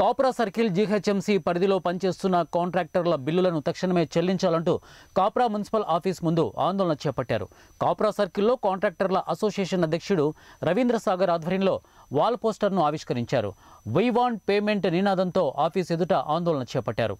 కాపురా circle GHMC పరిధిలో పనిచేస్తున్న కాంట్రాక్టర్ల బిల్లులను తక్షణమే చెల్లించాలంటూ కాపురా మున్సిపల్ ఆఫీస్ ముందు ఆందోళన చేపట్టారు కాపురా సర్కిల్లో కాంట్రాక్టర్ల అసోసియేషన్ అధ్యక్షుడు రవీంద్ర సాగర్ ఆధ్వర్యంలో వాల్ పోస్టర్ను ఆవిష్కరించారు వై వాంట్ పేమెంట్ నినాదంతో ఆఫీస్ ఎదుట ఆందోళన చేపట్టారు